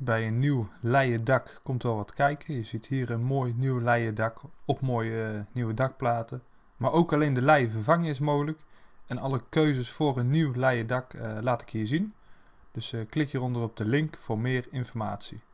bij een nieuw leien dak komt wel wat kijken. Je ziet hier een mooi nieuw leien dak op mooie eh, nieuwe dakplaten. Maar ook alleen de leien vervangen is mogelijk. En alle keuzes voor een nieuw leien dak eh, laat ik hier zien. Dus eh, klik hieronder op de link voor meer informatie.